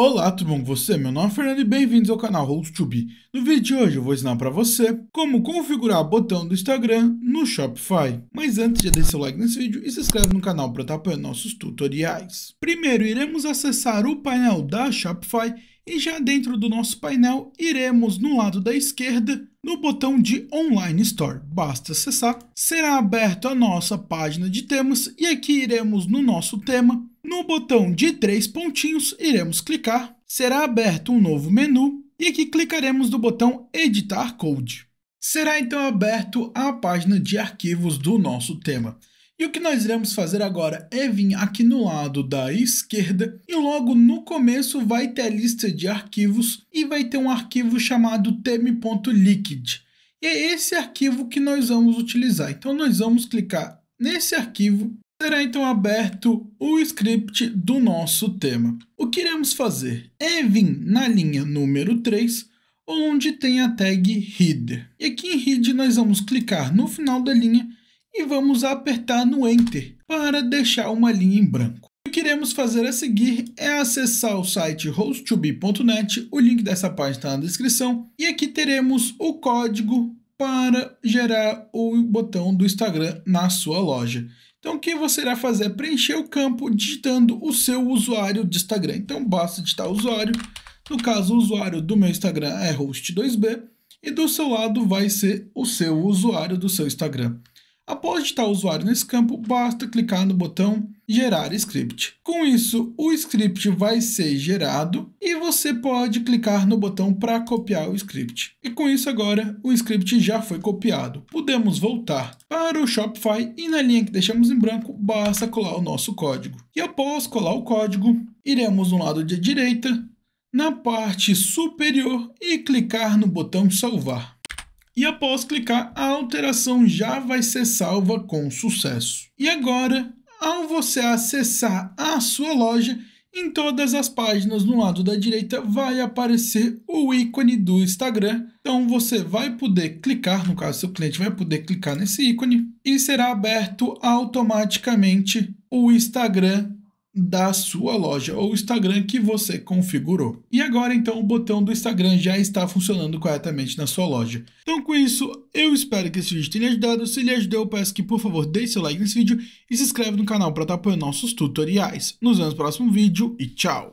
Olá, tudo bom com você? Meu nome é Fernando e bem-vindos ao canal host 2 No vídeo de hoje eu vou ensinar para você como configurar o botão do Instagram no Shopify. Mas antes já deixa seu like nesse vídeo e se inscreve no canal para estar apoiando nossos tutoriais. Primeiro iremos acessar o painel da Shopify e já dentro do nosso painel iremos no lado da esquerda no botão de Online Store. Basta acessar, será aberta a nossa página de temas e aqui iremos no nosso tema no botão de três pontinhos, iremos clicar, será aberto um novo menu e aqui clicaremos no botão Editar Code. Será então aberto a página de arquivos do nosso tema. E o que nós iremos fazer agora é vir aqui no lado da esquerda e logo no começo vai ter a lista de arquivos e vai ter um arquivo chamado teme.liquid. E é esse arquivo que nós vamos utilizar. Então nós vamos clicar nesse arquivo Será então aberto o script do nosso tema. O que iremos fazer é vir na linha número 3, onde tem a tag header. E aqui em head nós vamos clicar no final da linha e vamos apertar no enter para deixar uma linha em branco. O que iremos fazer a seguir é acessar o site hosttube.net. o link dessa página está na descrição, e aqui teremos o código para gerar o botão do Instagram na sua loja. Então o que você irá fazer é preencher o campo digitando o seu usuário de Instagram. Então basta digitar usuário. No caso, o usuário do meu Instagram é host2b e do seu lado vai ser o seu usuário do seu Instagram. Após estar o usuário nesse campo, basta clicar no botão gerar script. Com isso, o script vai ser gerado e você pode clicar no botão para copiar o script. E com isso agora, o script já foi copiado. Podemos voltar para o Shopify e na linha que deixamos em branco, basta colar o nosso código. E após colar o código, iremos no lado de direita, na parte superior e clicar no botão salvar e após clicar, a alteração já vai ser salva com sucesso. E agora, ao você acessar a sua loja, em todas as páginas no lado da direita vai aparecer o ícone do Instagram. Então você vai poder clicar, no caso seu cliente vai poder clicar nesse ícone e será aberto automaticamente o Instagram da sua loja ou Instagram que você configurou. E agora então o botão do Instagram já está funcionando corretamente na sua loja. Então com isso, eu espero que esse vídeo tenha ajudado. Se lhe ajudou, eu peço que por favor deixe seu like nesse vídeo e se inscreve no canal para estar apoiando nossos tutoriais. Nos vemos no próximo vídeo e tchau!